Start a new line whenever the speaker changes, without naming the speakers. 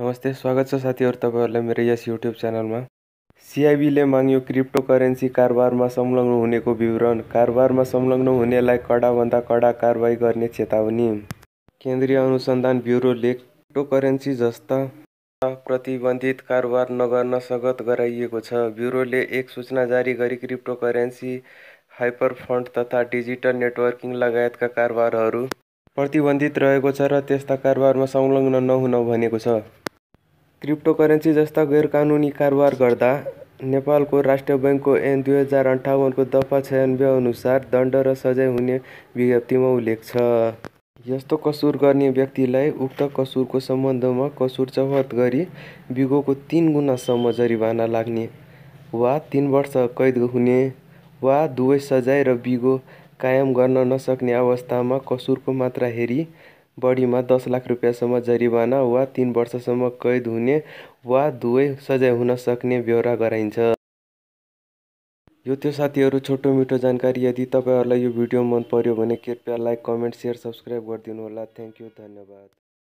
नमस्ते स्वागत छ साथीहरू तपाईँहरूलाई मेरो यस युट्युब च्यानलमा सिआइबीले माग्यो क्रिप्टो करेन्सी कारोबारमा संलग्न हुनेको विवरण कारोबारमा संलग्न हुनेलाई कडाभन्दा कडा कारवाही गर्ने चेतावनी केन्द्रीय अनुसन्धान ब्युरोले क्रिप्टो करेन्सी जस्ता प्रतिबन्धित कारोबार नगर्न सगत गराइएको छ ब्युरोले एक सूचना जारी गरी क्रिप्टो करेन्सी हाइपर फन्ड तथा डिजिटल नेटवर्किङ लगायतका कारोबारहरू प्रतिबन्धित रहेको छ र त्यस्ता कारोबारमा संलग्न नहुन भनेको छ क्रिप्टो करेन्सी जस्ता गैरकानुनी कारोबार गर्दा नेपालको राष्ट्रिय बैङ्कको एन दुई हजार अन्ठाउन्नको दफा छयानब्बे अनुसार दण्ड र सजाय हुने विज्ञप्तिमा उल्लेख छ यस्तो कसुर गर्ने व्यक्तिलाई उक्त कसुरको सम्बन्धमा कसुर जफत गरी बिगोको तिन गुणासम्म जरिवाना लाग्ने वा तिन वर्ष कैद हुने वा दुवै सजाय र बिगो कायम गर्न नसक्ने अवस्थामा कसुरको मात्रा हेरी बढीमा दस लाख रुपियाँसम्म जरिवाना वा तिन वर्षसम्म कैद हुने वा दुवै सजाय हुन सक्ने व्यहोरा गराइन्छ यो थियो साथीहरू छोटो मिठो जानकारी यदि तपाईँहरूलाई यो भिडियो मन पर्यो भने कृपया लाइक कमेन्ट सेयर सब्सक्राइब गरिदिनु होला थ्याङ्क यू धन्यवाद